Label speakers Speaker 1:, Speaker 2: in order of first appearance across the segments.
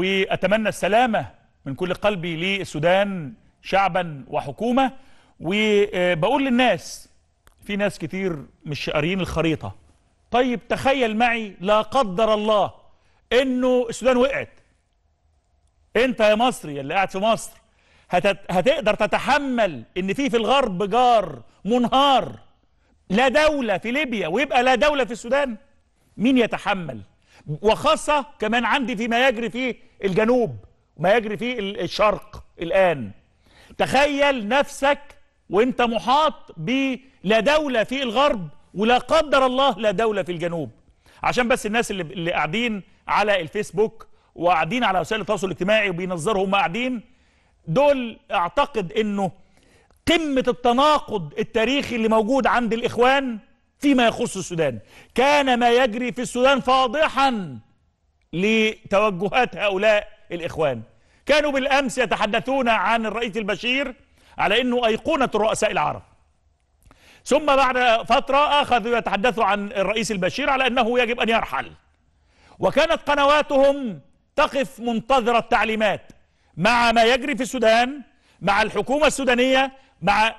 Speaker 1: وأتمنى السلامة من كل قلبي للسودان شعبا وحكومة وبقول للناس في ناس كتير مش قاريين الخريطة طيب تخيل معي لا قدر الله انه السودان وقعت انت يا مصري اللي قاعد في مصر هتقدر تتحمل ان في في الغرب جار منهار لا دولة في ليبيا ويبقى لا دولة في السودان مين يتحمل وخاصة كمان عندي فيما يجري في الجنوب وما يجري في الشرق الآن تخيل نفسك وانت محاط بلا دولة في الغرب ولا قدر الله لا دولة في الجنوب عشان بس الناس اللي, اللي قاعدين على الفيسبوك وقاعدين على وسائل التواصل الاجتماعي وبينظروا هم قاعدين دول اعتقد انه قمة التناقض التاريخي اللي موجود عند الاخوان فيما يخص السودان كان ما يجري في السودان فاضحا لتوجهات هؤلاء الإخوان كانوا بالأمس يتحدثون عن الرئيس البشير على أنه أيقونة الرؤساء العرب ثم بعد فترة أخذوا يتحدثوا عن الرئيس البشير على أنه يجب أن يرحل وكانت قنواتهم تقف منتظرة التعليمات مع ما يجري في السودان مع الحكومة السودانية مع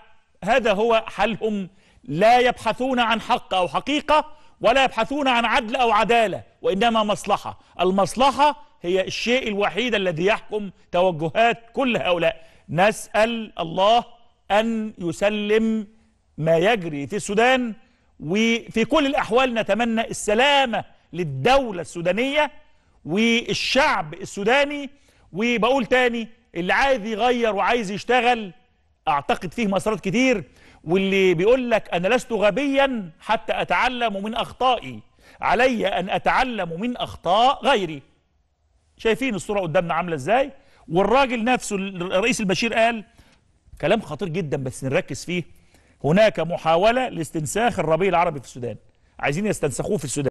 Speaker 1: هذا هو حلهم لا يبحثون عن حق أو حقيقة ولا يبحثون عن عدل أو عدالة وإنما مصلحة المصلحة هي الشيء الوحيد الذي يحكم توجهات كل هؤلاء نسأل الله أن يسلم ما يجري في السودان وفي كل الأحوال نتمنى السلامة للدولة السودانية والشعب السوداني وبقول تاني اللي عايز يغير وعايز يشتغل أعتقد فيه مسارات كتير واللي بيقول لك أنا لست غبيا حتى أتعلم من أخطائي علي أن أتعلم من أخطاء غيري شايفين الصورة قدامنا عاملة إزاي والراجل نفسه الرئيس البشير قال كلام خطير جدا بس نركز فيه هناك محاولة لاستنساخ الربيع العربي في السودان عايزين يستنسخوه في السودان